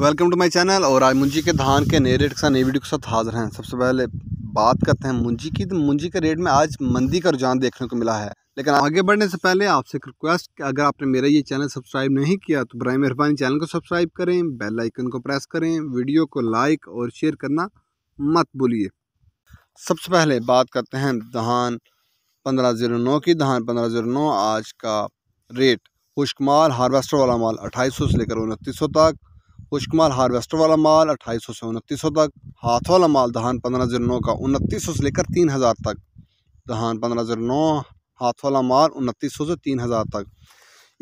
welcome to my channel और आज मुंजी के धान के नए रेट के साथ नई वीडियो के साथ हाजिर हैं सबसे पहले बात करते हैं मुंजी की तो मुंजी के रेट में आज मंदी का रुझान देखने को मिला है लेकिन आगे बढ़ने से पहले आपसे एक रिक्वेस्ट कि अगर आपने मेरा ये चैनल सब्सक्राइब नहीं किया तो बर मेहरबानी चैनल को सब्सक्राइब करें बेल आइकन को प्रेस करें वीडियो को लाइक और शेयर करना मत भूलिए सबसे पहले बात करते हैं धान पंद्रह जीरो नौ की धान पंद्रह जीरो नौ आज का रेट खुश्क माल हार्वेस्टर वाला माल अट्ठाईस सौ से लेकर उनतीस सौ तक माल हारवेस्टर वाला माल अट्ठाईस सौ से उनतीस सौ तक हाथ वाला माल दहान पंद्रह जीरो नौ का उनतीस सौ से लेकर तीन हज़ार तक दहान पंद्रह जीरो नौ हाथ वाला माल उनतीस सौ से तीन हज़ार तक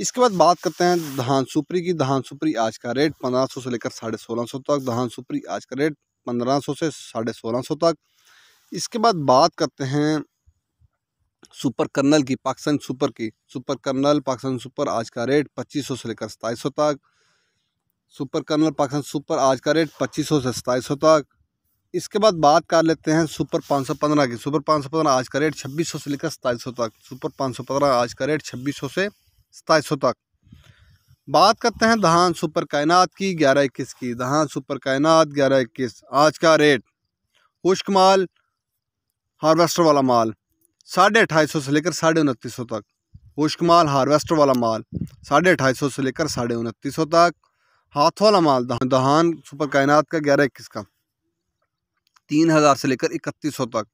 इसके बाद बात करते हैं धान सुपरी की दहान सुपरी आज का रेट पंद्रह सौ से लेकर साढ़े सोलह सौ तक दहान सुपरी आज का रेट पंद्रह सौ से साढ़े सोलह सौ तक इसके बाद बात करते हैं सुपर कर्नल की पाकिस्तान सुपर की सुपर कर्नल पाकिस्तान सुपर आज का रेट पच्चीस सौ से लेकर सताईस सौ तक सुपर कर्नल पाकिस्तान सुपर आज का रेट पच्चीस सौ से सताईस सौ तक इसके बाद बात कर लेते हैं सुपर पाँच सौ पंद्रह की सुपर पाँच सौ पंद्रह आज का रेट छब्बीस सौ से लेकर सताईस सौ तक सुपर पाँच सौ पंद्रह आज का रेट छब्बीस सौ से सताईस सौ तक बात करते हैं धान सुपर कायनात की ग्यारह इक्कीस की धान सुपर कायनात ग्यारह इक्कीस आज का रेट खुश्क माल हार्वेस्टर वाला माल साढ़े अठाई सौ से लेकर साढ़े उनतीस सौ तक खुश्क माल हार्वेस्टर वाला माल साढ़े अठाई सौ से लेकर साढ़े उनतीस सौ तक हाथ वाला माल दहान सुपर कायनात का ग्यारह इक्कीस का तीन हज़ार से लेकर इकतीस सौ तक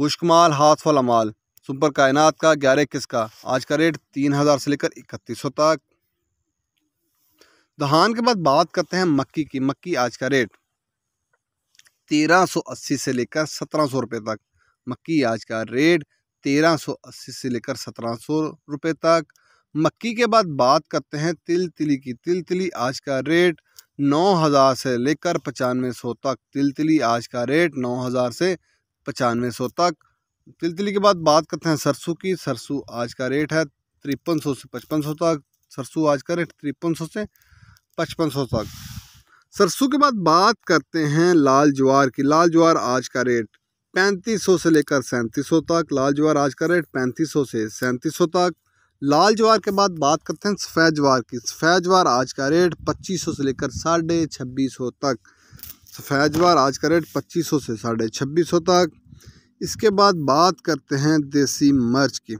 खुश्क माल हाथ वाला माल सुपर कायनात का ग्यारह इक्कीस का आज का रेट तीन हज़ार से लेकर इकतीस सौ तक दहान के बाद बात करते हैं मक्की की मक्की आज का रेट तेरह सौ अस्सी से लेकर सत्रह सौ रुपये तक मक्की आज का रेट तेरह सौ अस्सी से लेकर सत्रह सौ रुपये तक मक्की के बाद बात करते हैं तिल तिली की तिल तिली आज का रेट नौ हज़ार से लेकर पचानवे सौ तक तिल तिली आज का रेट नौ हज़ार से पचानवे सौ तक तिल तिली के बाद बात करते हैं सरसों की सरसों आज का रेट है तिरपन सौ से पचपन सौ तक सरसों आज का रेट तिरपन सौ से पचपन सौ तक सरसों के बाद बात करते हैं लाल ज्वार की लाल ज्वार आज का रेट पैंतीस सौ से लेकर सैंतीस सौ तक लाल ज्वार आज का रेट पैंतीस सौ से सैंतीस सौ तक लाल ज्वार के बाद बात करते हैं सफ़ेद ज्वार की सफ़ेद ज्वार आज का रेट पच्चीस सौ से लेकर साढ़े छब्बीस सौ तक सफ़ेद ज्वार आज का रेट पच्चीस सौ से साढ़े छब्बीस सौ तक इसके बाद बात करते हैं देसी मर्च की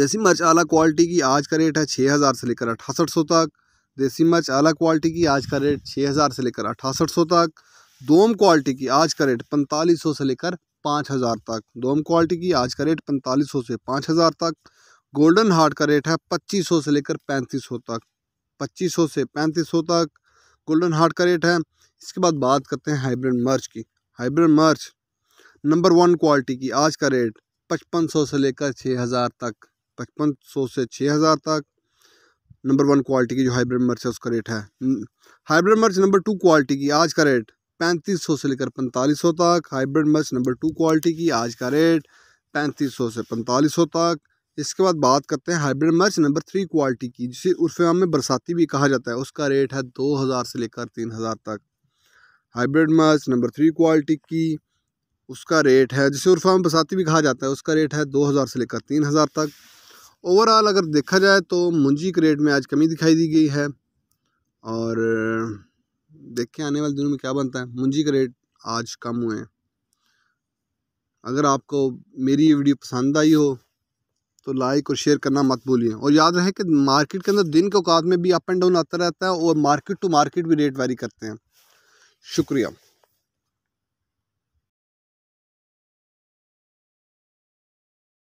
देसी मिर्च आला क्वालिटी की आज का रेट है छः हज़ार से लेकर अठासठ सौ तक देसी मिर्च आला क्वालिटी की आज का रेट छः हज़ार से लेकर अठासठ सौ तक दोम क्वालिटी की आज का रेट पैंतालीस सौ से लेकर पाँच हज़ार तक दोम क्वालिटी की आज का रेट पैंतालीस सौ से पाँच हज़ार तक गोल्डन हार्ट का रेट है पच्चीस सौ से लेकर पैंतीस सौ तक पच्चीस सौ से पैंतीस सौ तक गोल्डन हार्ट का रेट है इसके बाद बात करते हैं हाइब्रिड मर्च की हाइब्रिड मर्च नंबर वन क्वालिटी की आज का रेट पचपन सौ से लेकर छः हज़ार तक पचपन सौ से छः हज़ार तक नंबर वन क्वालिटी की जो हाइब्रिड मर्च है उसका रेट है हाइब्रिड मर्च नंबर टू क्वालिटी की आज का रेट पैंतीस सौ से लेकर पैंतालीस सौ तक हाइब्रिड मर्च नंबर टू क्वालिटी की आज का रेट पैंतीस सौ से पैंतालीस तक इसके बाद बात करते हैं हाइब्रिड मर्च नंबर थ्री क्वालिटी की जिसे उर्फ आम में बरसाती भी कहा जाता है उसका रेट है दो हज़ार से लेकर तीन हज़ार तक हाइब्रिड मर्च नंबर थ्री क्वालिटी की उसका रेट है जिसे उर्फ आम बरसाती भी कहा जाता है उसका रेट है दो हज़ार से लेकर तीन हज़ार तक ओवरऑल अगर देखा जाए तो मुंजी के रेट में आज कमी दिखाई दी गई है और देखें आने वाले दिनों में क्या बनता है मुंजी के रेट आज कम हुए हैं अगर आपको मेरी ये वीडियो पसंद आई हो तो लाइक और शेयर करना मत भूलिए और याद रहे कि मार्केट के अंदर दिन के औकात में भी अप एंड डाउन आता रहता है और मार्केट टू मार्केट भी रेट वेरी करते हैं शुक्रिया